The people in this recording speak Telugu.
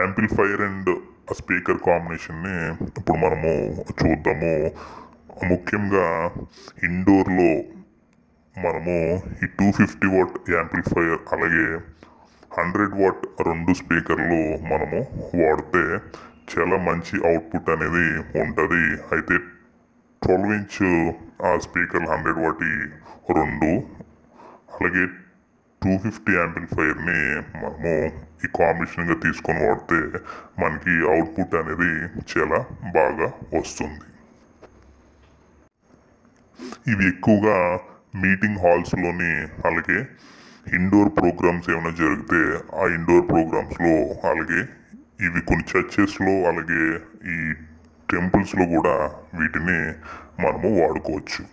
యాంప్లిఫైర్ అండ్ స్పీకర్ కాంబినేషన్ని ఇప్పుడు మనము చూద్దాము ముఖ్యంగా ఇండోర్లో మనము ఈ టూ ఫిఫ్టీ వాట్ యాంప్లిఫైయర్ అలాగే హండ్రెడ్ వాట్ రెండు స్పీకర్లు మనము వాడితే చాలా మంచి అవుట్పుట్ అనేది ఉంటుంది అయితే ట్వెల్వ్ ఇంచ్ ఆ స్పీకర్లు హండ్రెడ్ వాటి రెండు అలాగే టూ ఫిఫ్టీ యాంప్లిఫైయర్ని మనము ఈ కాంబినేషన్గా తీసుకొని వాడితే మనకి అవుట్పుట్ అనేది చాలా బాగా వస్తుంది ఇవి ఎక్కువగా మీటింగ్ హాల్స్లోని అలాగే ఇండోర్ ప్రోగ్రామ్స్ ఏమైనా జరిగితే ఆ ఇండోర్ ప్రోగ్రామ్స్లో అలాగే ఇవి కొన్ని చర్చెస్లో అలాగే ఈ టెంపుల్స్లో కూడా వీటిని మనము వాడుకోవచ్చు